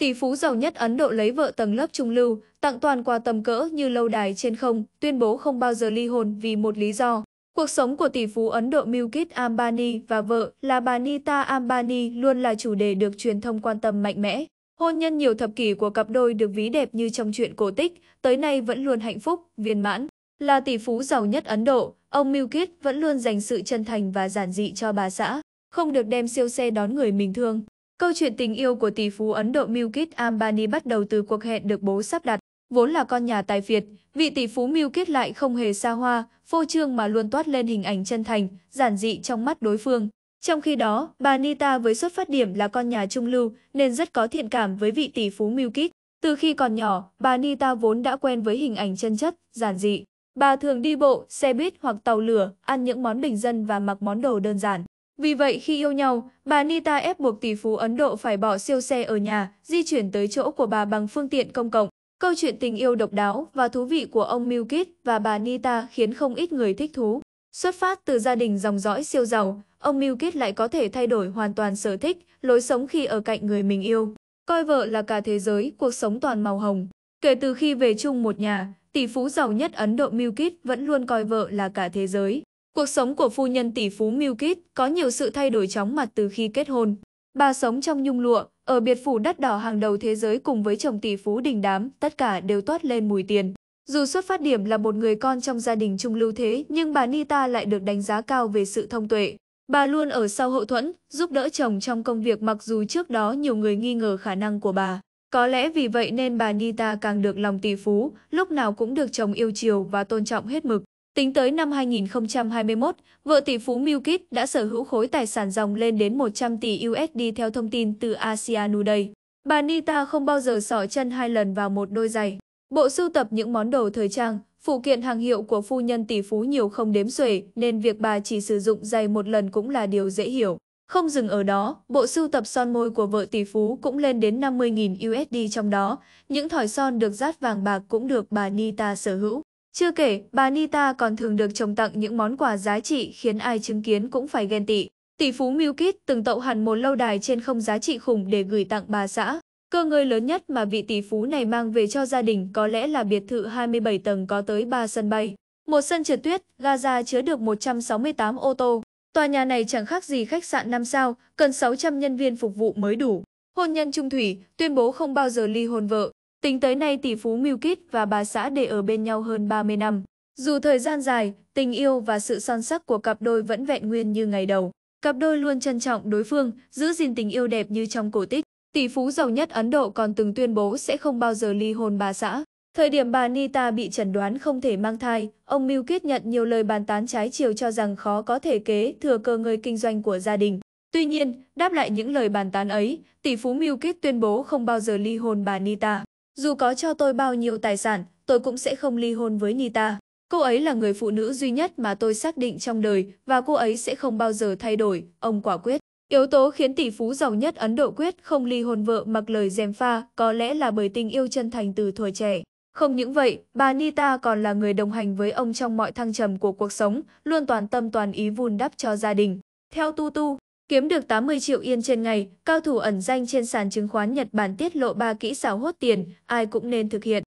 Tỷ phú giàu nhất Ấn Độ lấy vợ tầng lớp trung lưu, tặng toàn quà tầm cỡ như lâu đài trên không, tuyên bố không bao giờ ly hôn vì một lý do. Cuộc sống của tỷ phú Ấn Độ Milkit Ambani và vợ là bà Nita Ambani luôn là chủ đề được truyền thông quan tâm mạnh mẽ. Hôn nhân nhiều thập kỷ của cặp đôi được ví đẹp như trong chuyện cổ tích, tới nay vẫn luôn hạnh phúc, viên mãn. Là tỷ phú giàu nhất Ấn Độ, ông Milkit vẫn luôn dành sự chân thành và giản dị cho bà xã, không được đem siêu xe đón người mình thương. Câu chuyện tình yêu của tỷ phú Ấn Độ Milkit Ambani bắt đầu từ cuộc hẹn được bố sắp đặt. Vốn là con nhà tài phiệt, vị tỷ phú Milkit lại không hề xa hoa, phô trương mà luôn toát lên hình ảnh chân thành, giản dị trong mắt đối phương. Trong khi đó, bà Nita với xuất phát điểm là con nhà trung lưu nên rất có thiện cảm với vị tỷ phú Milkit. Từ khi còn nhỏ, bà Nita vốn đã quen với hình ảnh chân chất, giản dị. Bà thường đi bộ, xe buýt hoặc tàu lửa, ăn những món bình dân và mặc món đồ đơn giản. Vì vậy khi yêu nhau, bà Nita ép buộc tỷ phú Ấn Độ phải bỏ siêu xe ở nhà, di chuyển tới chỗ của bà bằng phương tiện công cộng. Câu chuyện tình yêu độc đáo và thú vị của ông Milk và bà Nita khiến không ít người thích thú. Xuất phát từ gia đình dòng dõi siêu giàu, ông Milk lại có thể thay đổi hoàn toàn sở thích, lối sống khi ở cạnh người mình yêu. Coi vợ là cả thế giới, cuộc sống toàn màu hồng. Kể từ khi về chung một nhà, tỷ phú giàu nhất Ấn Độ Milk vẫn luôn coi vợ là cả thế giới. Cuộc sống của phu nhân tỷ phú Milkit có nhiều sự thay đổi chóng mặt từ khi kết hôn. Bà sống trong nhung lụa, ở biệt phủ đắt đỏ hàng đầu thế giới cùng với chồng tỷ phú đình đám, tất cả đều toát lên mùi tiền. Dù xuất phát điểm là một người con trong gia đình trung lưu thế, nhưng bà Nita lại được đánh giá cao về sự thông tuệ. Bà luôn ở sau hậu thuẫn, giúp đỡ chồng trong công việc mặc dù trước đó nhiều người nghi ngờ khả năng của bà. Có lẽ vì vậy nên bà Nita càng được lòng tỷ phú, lúc nào cũng được chồng yêu chiều và tôn trọng hết mực. Tính tới năm 2021, vợ tỷ phú Milkit đã sở hữu khối tài sản dòng lên đến 100 tỷ USD theo thông tin từ Asia Today. Bà Nita không bao giờ sỏ chân hai lần vào một đôi giày. Bộ sưu tập những món đồ thời trang, phụ kiện hàng hiệu của phu nhân tỷ phú nhiều không đếm xuể, nên việc bà chỉ sử dụng giày một lần cũng là điều dễ hiểu. Không dừng ở đó, bộ sưu tập son môi của vợ tỷ phú cũng lên đến 50.000 USD trong đó, những thỏi son được dát vàng bạc cũng được bà Nita sở hữu. Chưa kể, bà Nita còn thường được chồng tặng những món quà giá trị khiến ai chứng kiến cũng phải ghen tị. Tỷ phú Milkit từng tậu hẳn một lâu đài trên không giá trị khủng để gửi tặng bà xã. Cơ ngơi lớn nhất mà vị tỷ phú này mang về cho gia đình có lẽ là biệt thự 27 tầng có tới 3 sân bay. Một sân trượt tuyết, Gaza chứa được 168 ô tô. Tòa nhà này chẳng khác gì khách sạn 5 sao, cần 600 nhân viên phục vụ mới đủ. Hôn nhân trung thủy, tuyên bố không bao giờ ly hôn vợ. Tính tới nay tỷ phú Miu và bà xã để ở bên nhau hơn 30 năm. Dù thời gian dài, tình yêu và sự son sắc của cặp đôi vẫn vẹn nguyên như ngày đầu. Cặp đôi luôn trân trọng đối phương, giữ gìn tình yêu đẹp như trong cổ tích. Tỷ phú giàu nhất Ấn Độ còn từng tuyên bố sẽ không bao giờ ly hôn bà xã. Thời điểm bà Nita bị chẩn đoán không thể mang thai, ông Miu nhận nhiều lời bàn tán trái chiều cho rằng khó có thể kế thừa cơ ngơi kinh doanh của gia đình. Tuy nhiên, đáp lại những lời bàn tán ấy, tỷ phú Miu tuyên bố không bao giờ ly hôn bà Nita. Dù có cho tôi bao nhiêu tài sản, tôi cũng sẽ không ly hôn với Nita. Cô ấy là người phụ nữ duy nhất mà tôi xác định trong đời và cô ấy sẽ không bao giờ thay đổi, ông quả quyết. Yếu tố khiến tỷ phú giàu nhất Ấn Độ quyết không ly hôn vợ mặc lời dèm pha có lẽ là bởi tình yêu chân thành từ thuở trẻ. Không những vậy, bà Nita còn là người đồng hành với ông trong mọi thăng trầm của cuộc sống, luôn toàn tâm toàn ý vun đắp cho gia đình. Theo Tu Tu, Kiếm được 80 triệu yên trên ngày, cao thủ ẩn danh trên sàn chứng khoán Nhật Bản tiết lộ 3 kỹ xảo hốt tiền, ai cũng nên thực hiện.